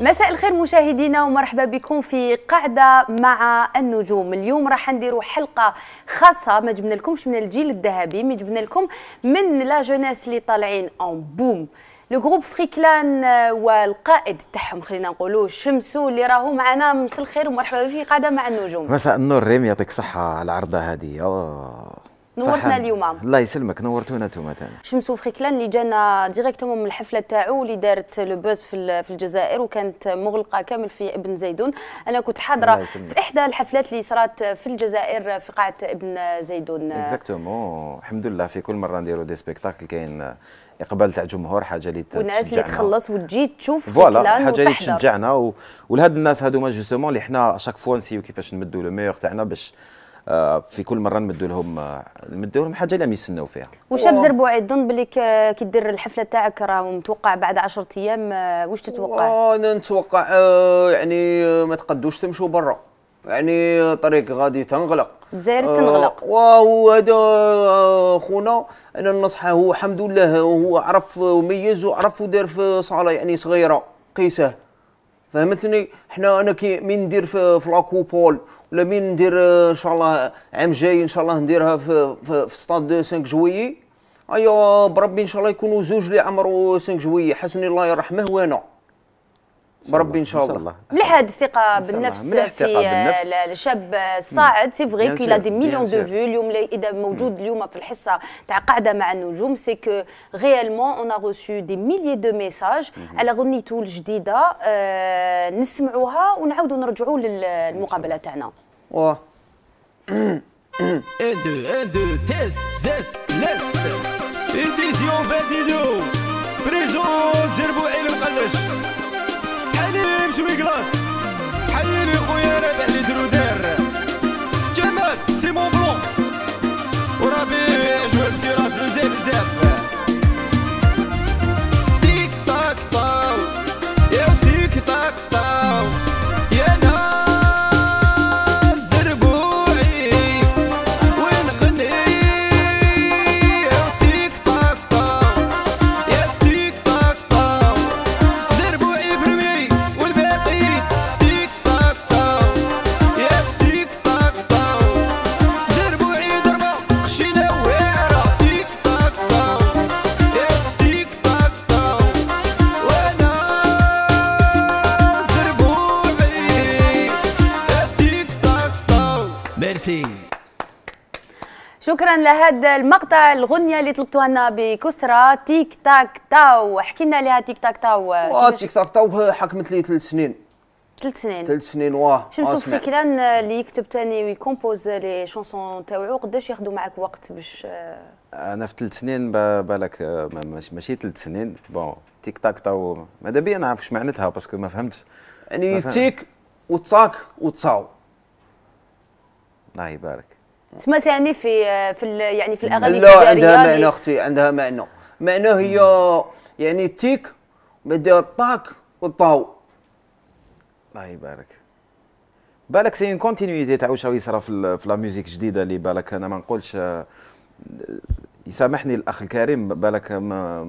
مساء الخير مشاهدينا ومرحبا بكم في قاعدة مع النجوم اليوم راح نديروا حلقة خاصة ما جبنا لكمش من الجيل الذهبي ما جبنا لكم من لا جوناس اللي طالعين اون بوم لو جروب فريكلان والقائد تاعهم خلينا نقولوا شمسو اللي راهو معنا مساء الخير ومرحبا في قاعده مع النجوم مساء النور ريم يعطيك الصحه على العرضه هذه نورتنا اليوم عم. الله يسلمك نورتونا انتم ثاني شمسو فريكلان اللي جانا ديريكتومون من الحفله تاعو اللي دارت لو في في الجزائر وكانت مغلقه كامل في ابن زيدون انا كنت حاضره في احدى الحفلات اللي صرات في الجزائر في قاعه ابن زيدون اكزاكتومون الحمد لله في كل مره نديروا دي سبيكتاكل كاين اقبال تاع جمهور حاجه اللي تشجعنا والناس اللي تخلص وتجي تشوف فوالا حاجه اللي تشجعنا و... ولهاد الناس هذوما جوستومون اللي حنا شاك فوا نسيو كيفاش نمدوا لو ميور تاعنا باش آه، في كل مره نمدوا لهم آه، نمدوا لهم حاجه لم يستناو فيها وشاب زربوعي ظن بلي كي دير الحفله تاعك راه متوقع بعد 10 ايام آه، واش تتوقع؟ انا نتوقع يعني ما تقدوش تمشوا برا يعني طريق غادي تنغلق زير تنغلق واو وهذا خونا انا ننصحه هو الحمد لله هو عرف وميز وعرف ودار في صاله يعني صغيره قيسه فهمتني حنا انا كي من ندير في, في لاكوبول ولا من ندير آه، ان شاء الله عام جاي ان شاء الله نديرها في في, في ستاد 5 جويي ايوا بربي ان شاء الله يكونوا زوج اللي عمرو 5 جويي حسني الله يرحمه وانا بربي ان شاء الله هذه الثقه بالنفس آه، في الشاب الصاعد سي فغي كي لا دي مليون دو فيو اليوم اذا موجود اليوم في الحصه تاع قاعده مع النجوم سي كو غيالمون اون غوسو دي ميليي دو ميساج على غنيته الجديده نسمعوها ونعاودوا نرجعوا للمقابله تاعنا واه ان دو ان دو تيست زيست ليست اديسيون بديدو بريزون جربوا عيلو قلش حنين شمي قلاش حيني خويا شكرا لهذا المقطع الغنيه اللي طلبتوها لنا بكثره تيك تاك تاو احكي لنا عليها تيك تاك تاو تيك تاك تاو حكمت لي ثلاث سنين ثلاث سنين ثلاث سنين واه شنو نشوف فيك كلان اللي يكتب ثاني ويكومبوز لي شونسون تاوعو قداش ياخذوا معك وقت باش آه؟ انا في ثلاث سنين بالك آه، ماشي ثلاث سنين بون تيك تاك تاو ماذا بيا نعرف اش معناتها باسكو ما فهمتش يعني تيك وتاك وتساو الله يبارك تما ساني في في يعني في الاغاني لا عندها معنى اختي عندها معنى معنى هي يعني تيك بدير طاك والطاو الله يبارك بالك سي اون كونتينيتي تاع واش يصرى في لا ميوزيك جديده اللي بالك انا ما نقولش يسامحني الاخ الكريم بالك ما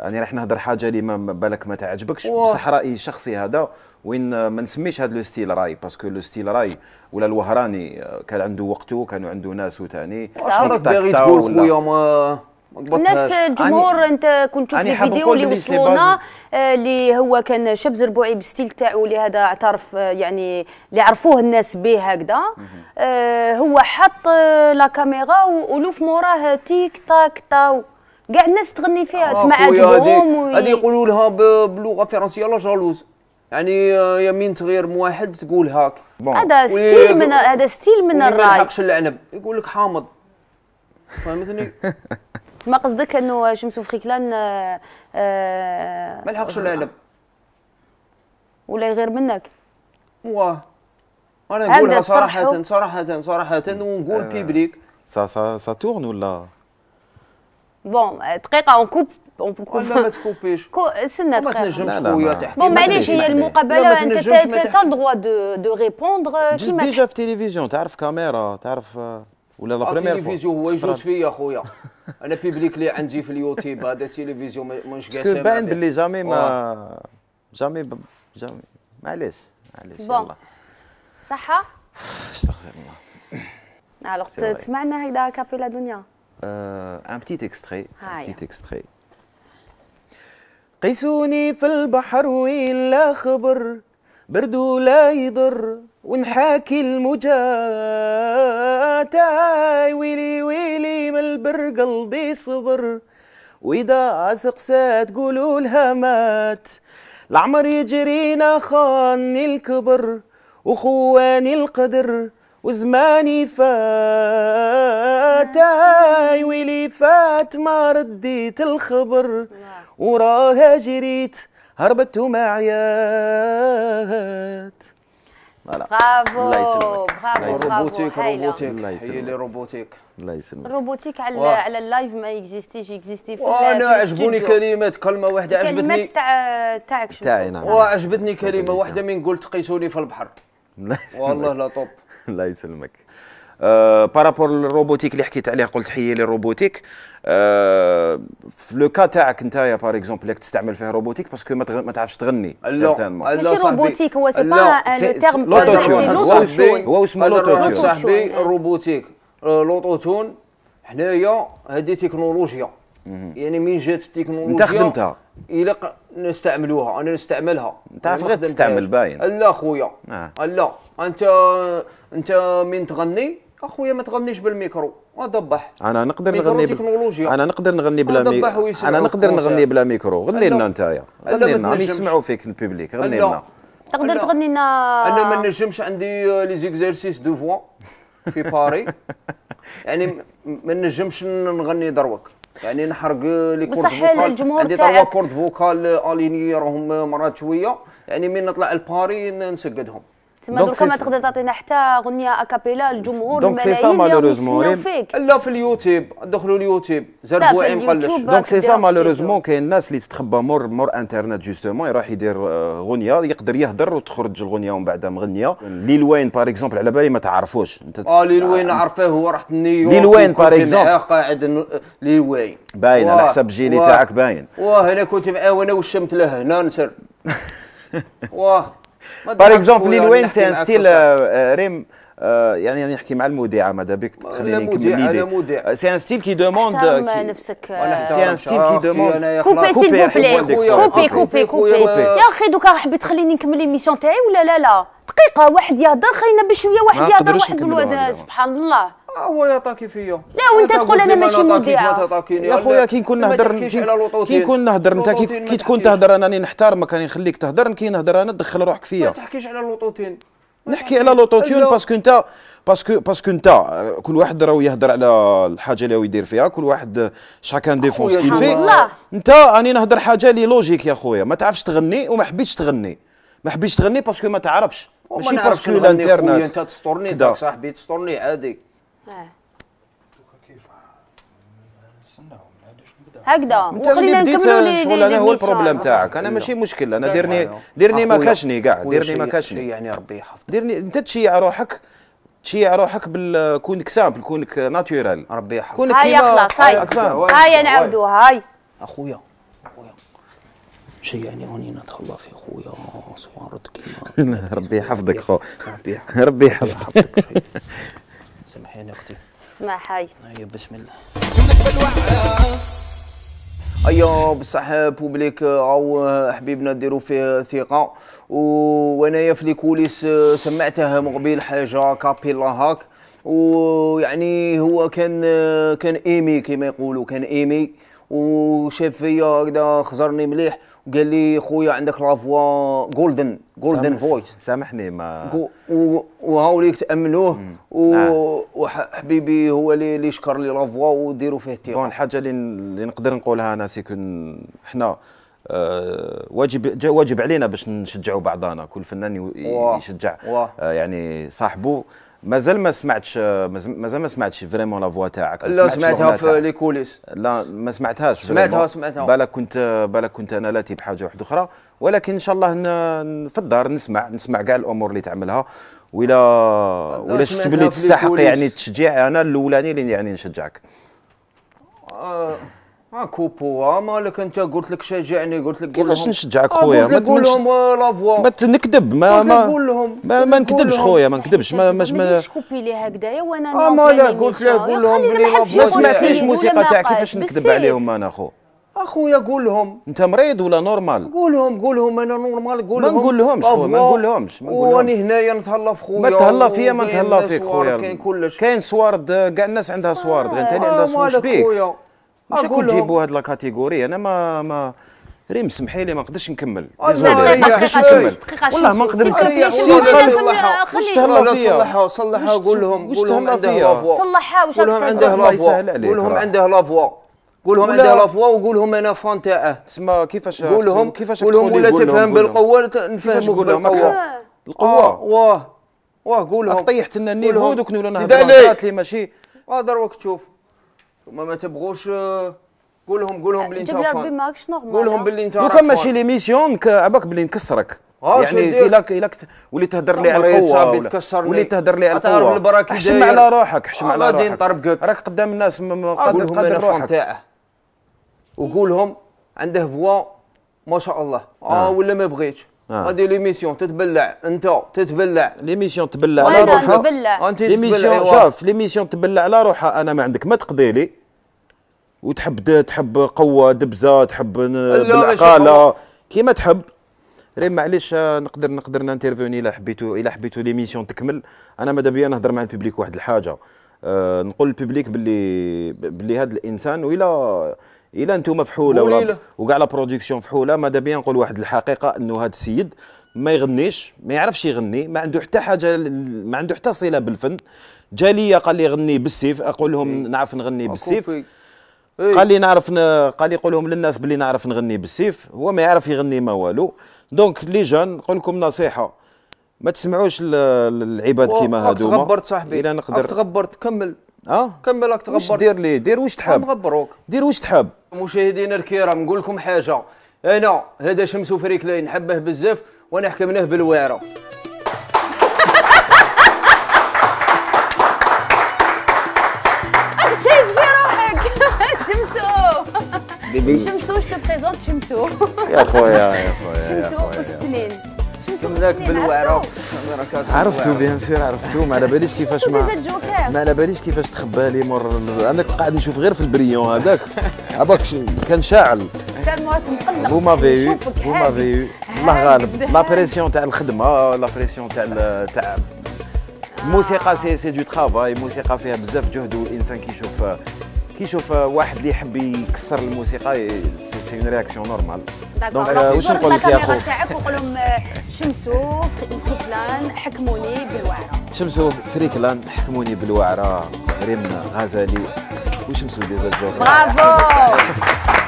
يعني راح نهضر حاجه اللي ما بالك ما تعجبكش بصح رايي الشخصي هذا وين ما نسميش هذا لو ستيل راي باسكو لو ستيل راي ولا الوهراني آه، كان عنده وقته كانوا عنده ناس وثاني عمرك باغي تقول خويا ما الناس الجمهور انت كنت تشوف الفيديو اللي وصلونا آه، اللي هو كان شاب زربوعي بالستيل تاعو اللي هذا اعترف آه، يعني اللي عرفوه الناس به هكذا آه هو حط لا كاميرا والوف موراه تيك تاك تاو كاع الناس تغني فيها تسمع عاجبهم هذه يقولوا لها بلغه فرنسيه لا جالوز يعني آه، يمين تغير واحد تقول هاك هذا ستيل من هذا ستيل من الراي ما يلحقش العنب يقول لك حامض فهمتني تما قصدك انه شمسو فخيكلان آه، آه، ما لحقش العنب ولا يغير منك واه انا نقولها صراحه صراحه صراحه ونقول بيبليك سا سا سا تورن ولا بون دقيقه اون كوب ولا ما تكوبيش استنى ما تنجمش خويا تحكي بون معليش هي المقابله انت تا الدروا دو دو ريبوندر كيما ديجا في التلفزيون تعرف كاميرا تعرف ولا لا بريمير التلفزيون هو يجوز فيا خويا انا بيبليك اللي عندي في اليوتيوب هذا التلفزيون مانيش كاسر باسكو باين بلي جامي ما جامي جامي معليش معليش بون صحه استغفر الله الوغ تسمعنا هكذا كابيلا دنيا آه un تيت اكستري un تيت اكستري قيسوني في البحر وين لا خبر برد ولا يضر ونحاكي الموجات تاي ويلي ويلي من البر قلبي صبر وإذا عزق سات قولوا لها مات العمر يجرينا خاني الكبر وخواني القدر وزماني فات هاي ويلي فات ما رديت الخبر وراها جريت هربت وما عيات برافو برافو روبوتيك روبوتيك هي لي روبوتيك الله يسلمك روبوتيك على على اللايف ما اكزيستيش اكزيستي في انا عجبوني كلمات كلمه واحده عجبتني كلمات تاع تاعك شنو نعم. وعجبتني كلمه واحده من قلت قيسوني في البحر والله لا طوب الله يسلمك أه بارابور الروبوتيك اللي حكيت عليه قلت حيه للروبوتيك الروبوتيك أه في لو كا تاعك انت يا باغ اكزومبل اللي تستعمل فيه روبوتيك باسكو ما, ما تعرفش تغني لا ماشي روبوتيك هو سي با لو تيرم هو اسمه لوتوتيون صاحبي الروبوتيك آه، لوتوتون حنايا هذه تكنولوجيا يعني من جات التكنولوجيا انت خدمتها يلق نستعملوها انا نستعملها تعرف غير تستعمل باين لا خويا آه. لا انت انت من تغني اخويا ما تغنيش بالميكرو ادبح انا نقدر نغني ب... تكنولوجيا انا نقدر نغني بلا ميكرو انا نقدر نغني بلا ميكرو غني لنا نتايا غني لنا يسمعوا فيك الببليك غني لنا تقدر تغني لنا انا ما نجمش عندي لي زيكزارسيس دو فوا في باري يعني ما نجمش نغني دروك يعني نحرق لي كورد فوكال عندي تروا كورد فوكال اليني راهم مرات شويه يعني من نطلع لباري نسقدهم تسمى دوكا ما تقدر تعطينا حتى اغنيه اكابيلا الجمهور دونك سي سا مالوريزمون لا في اليوتيوب دخلوا اليوتيوب زاد بوا مقلش دونك سي سا مالوريزمون كاين الناس اللي تتخبى مور مور انترنت جوستومون يروح يدير اغنيه يقدر يهدر وتخرج الغنيه ومن بعدها مغنيه ليل وين باغ اكزومبل على بالي ما تعرفوش انت اه ليل وين نعرفه هو رحت نيويورك ليل وين باغ اكزومبل قاعد ليل وين باين على حسب الجيلي تاعك باين واه انا كنت معاه وانا وشمت له هنا نسر واه باغ اكزومبل لين وين سي ان ستيل آه، آه، ريم آه، يعني نحكي مع المذيعه ماذا بك تخليني نكمل دي سي ان ستيل كي دوموند نفسك سي ان ستيل كي دوموند كوبي سيل بلي كوبي كوبي كوبي يا اخي دوكا حبيت تخليني نكمل ليميسيون تاعي ولا لا لا دقيقه واحد يهضر خلينا بشويه واحد يهضر واحد سبحان الله هو يعطاكي فيا لا وانت تقول انا ماشي مذيع يا خويا كي نكون نهضر كي نكون نهضر انت كي تكون تهضر انا نحترمك راني نخليك تهضر كي نهضر انا تدخل روحك فيا ما تحكيش على لوطوتين نحكي على لوطوتيون باسكو انت باسكو باسكو انت كل واحد راهو يهضر على الحاجه اللي هو يدير فيها كل واحد شاكان ديفونس سكيل فيه انت راني نهضر حاجه اللي لوجيك يا خويا ما تعرفش تغني وما حبيتش تغني ما حبيتش تغني باسكو ما تعرفش ماشي باسكو الانترنت انت تسطرني صاحبي تسطرني عادي اه هكذا وخلينا نكملوا شغل انا هو البروبليم تاعك انا ماشي مشكل انا ديرني ديرني ما كاشني كاع ديرني ما كاشني يعني ربي يحفظك ديرني انت تشيع روحك تشيع روحك بالكونك سامبل كونك ناتورال ربي يحفظك كونك هاي خلاص هاي هاي نعاودوها هاي اخويا اخويا شيعني هوني نتهلا في خويا صورتك ربي يحفظك خو ربي يحفظك هاني اختي اسمع حي هيا أيوة، بسم الله ايوا بصح بوبليك او حبيبنا ديروا فيه ثقه وانايا في الكوليس سمعته مقبل حاجه كابيلا هاك ويعني هو كان كان ايمي كما يقولوا كان ايمي وشاف فيا هكذا خزرني مليح وقال لي خويا عندك لافوا جولدن جولدن فويس سامحني ما و... وهاوليك تامنوه و... آه. وحبيبي هو اللي شكر لي لافوا وديروا فيه تيرا بون الحاجه اللي, اللي نقدر نقولها انا سيكون حنا آه واجب واجب علينا باش نشجعوا بعضنا كل فنان يشجع آه يعني صاحبه مازال ما سمعتش مازال ما سمعتش فريمون لا فوا تاعك لا سمعتها في لي كوليس لا ما سمعتهاش سمعتها سمعتها بالك كنت بالك كنت انا لاتي بحاجه واحده اخرى ولكن ان شاء الله في الدار نسمع نسمع كاع الامور اللي تعملها ولا ولا شفت بلي تستحق يعني التشجيع انا الاولاني اللي يعني نشجعك آه اكو بوا مالك انت قلت لك شجعني قلت لك كيفاش نشجعك خويا ما لك لهم لا فوا ما تنكذب ما ما نقول لهم ما, ما نكذبش خويا ما نكذبش ما ما ما كوبي لي هكذايا وانا اه ما قلت له قول لهم بلي لا فوا ما سمعتليش الموسيقى تاع كيفاش نكذب عليهم انا خو اخويا قول لهم انت مريض ولا نورمال قول لهم قول لهم انا نورمال قول لهم ما نقول لهمش ما نقول لهمش ما نقول واني هنايا نتهلا في خويا ما تهلا فيا ما نتهلا فيك خويا كاين كلش كاين سوارد كاع الناس عندها سوارد غير انت اللي عندها سوارد بيك كون تجيبوا هاد لاكاتيغوري انا ما ما ريم سمحي لي ما نقدرش نكمل والله ما نقدرش نكمل والله ما نقدرش صلحها واش تهلا فيا صلحها صلحها قول لهم قول لهم عندها لافوا صلحها واش قول لهم عنده لافوا قول لهم عنده لافوا قول لهم عنده لافوا وقول لهم انا فان تاعه تسمى كيفاش قول لهم كيفاش قول لهم ولا تفهم بالقوه نفهموك بالقوه القوه آه، واه واه قول لهم طيحت لنا النيل هذوك نولوا نهضروا اللي ماشي هضر آه، وقت تشوف ما ما تبغوش قولهم قولهم بلي باللي انت قولهم ماكش نورمال باللي انت لو كان ماشي ليميسيون عباك باللي نكسرك آه، يعني الا الا ولي تهدر لي على القوه ولي تهدر لي على القوه البراكي حشم على روحك حشم على روحك راك قدام الناس قادر قادر روحك وقول وقولهم عنده فوا ما شاء الله اه, آه. ولا ما بغيتش آه. ليميسيون تتبلع انت تتبلع ليميسيون تبلع على روحها نبلع انت ليميسيون شوف ليميسيون تبلع على روحها انا ما عندك ما تقضي لي وتحب تحب قوه دبزه تحب بالعقاله كيما تحب ريم معليش آه، نقدر نقدر نانترفوني الا حبيتو الا حبيتو ليميسيون تكمل انا ماذا بيا نهضر مع الببليك واحد الحاجه أه نقول للببليك باللي باللي هذا الانسان ولا الا انتم فحوله ولا وكاع لا برودكسيون فحوله ماذا بيا نقول واحد الحقيقه انه هذا السيد ما يغنيش ما يعرفش يغني ما عنده حتى حاجه ما عنده حتى صله بالفن جا لي قال لي غني بالسيف اقول لهم إيه. نعرف نغني بالسيف إيه. قال لي نعرف ن... قال لي قول لهم للناس بلي نعرف نغني بالسيف هو ما يعرف يغني ما والو دونك لي جون نقول لكم نصيحه ما تسمعوش العباد كيما هادوما تغبرت صاحبي الا نقدر تغبرت كمل اه كمل راك تغبرت واش دير لي دير واش تحب دير واش تحب مشاهدينا الكرام نقول لكم حاجه انا هذا شمس فريكلاي نحبه بزاف وانا حكمناه بالوعره شيت في شمسو شمسو شتو بريزونت شمسو يا خويا يا خويا شمسو وسنين تملاك بالوعره عرفتو بيان سور عرفتو ما على باليش كيفاش ما ما على باليش كيفاش تخبى لي مور انا قاعد نشوف غير في البريون هذاك هذاك كان شاعل كان مرات مقلق فو مافي يو فو الله غالب لا بريسيون تاع الخدمه لا بريسيون تاع تاع الموسيقى آه. سي سي دو ترافاي الموسيقى فيها بزاف جهد والانسان كيشوف كي يشوف واحد اللي يحب يكسر الموسيقى سي اون رياكسيون نورمال دونك واش نقول لك يا خو تاعك وقول لهم شمسو فريكلان حكموني بالوعره شمسو فريكلان حكموني بالوعره ريم غزالي وشمسو ديزاجور برافو